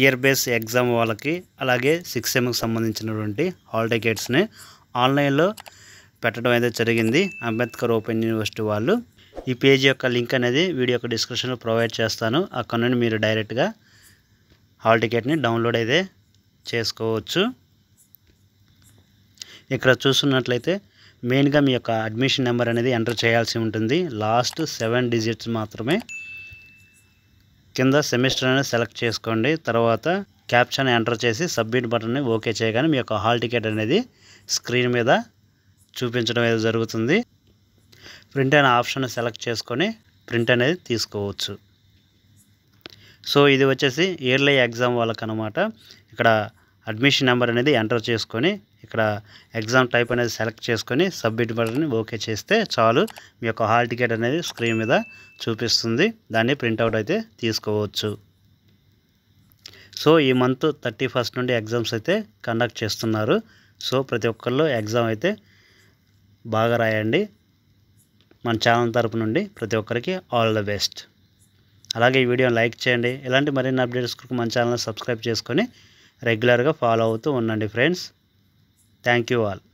year base exam వాళ్ళకి అలాగే six సెమ్కి సంబంధించినటువంటి హాల్ టికెట్స్ని ఆన్లైన్లో పెట్టడం అయితే జరిగింది అంబేద్కర్ ఓపెన్ యూనివర్సిటీ వాళ్ళు ఈ పేజీ యొక్క లింక్ అనేది వీడియో యొక్క డిస్క్రిప్షన్లో ప్రొవైడ్ చేస్తాను అక్కడ నుండి మీరు డైరెక్ట్గా హాల్ టికెట్ని డౌన్లోడ్ అయితే చేసుకోవచ్చు ఇక్కడ చూస్తున్నట్లయితే మెయిన్గా మీ యొక్క అడ్మిషన్ నెంబర్ అనేది ఎంటర్ చేయాల్సి ఉంటుంది లాస్ట్ సెవెన్ డిజిట్స్ మాత్రమే కింద సెమిస్టర్ అనేది సెలెక్ట్ చేసుకోండి తర్వాత క్యాప్షన్ ఎంటర్ చేసి సబ్మిట్ బటన్ని ఓకే చేయగానే మీ యొక్క హాల్ టికెట్ అనేది స్క్రీన్ మీద చూపించడం అనేది జరుగుతుంది ప్రింట్ అనే ఆప్షన్ సెలెక్ట్ చేసుకొని ప్రింట్ అనేది తీసుకోవచ్చు సో ఇది వచ్చేసి ఇయర్లీ ఎగ్జామ్ వాళ్ళకనమాట ఇక్కడ అడ్మిషన్ నెంబర్ అనేది ఎంటర్ చేసుకొని ఇక్కడ ఎగ్జామ్ టైప్ అనేది సెలెక్ట్ చేసుకొని సబ్మిట్ బటన్ని ఓకే చేస్తే చాలు మీ యొక్క హాల్ టికెట్ అనేది స్క్రీన్ మీద చూపిస్తుంది దాన్ని ప్రింట్అవుట్ అయితే తీసుకోవచ్చు సో ఈ మంత్ థర్టీ ఫస్ట్ నుండి ఎగ్జామ్స్ అయితే కండక్ట్ చేస్తున్నారు సో ప్రతి ఒక్కళ్ళు ఎగ్జామ్ అయితే బాగా రాయండి మన ఛానల్ తరపు నుండి ప్రతి ఒక్కరికి ఆల్ ద బెస్ట్ అలాగే ఈ వీడియోని లైక్ చేయండి ఇలాంటి మరిన్ని అప్డేట్స్ మన ఛానల్ సబ్స్క్రైబ్ చేసుకొని రెగ్యులర్గా ఫాలో అవుతూ ఉండండి ఫ్రెండ్స్ థ్యాంక్ యూ ఆల్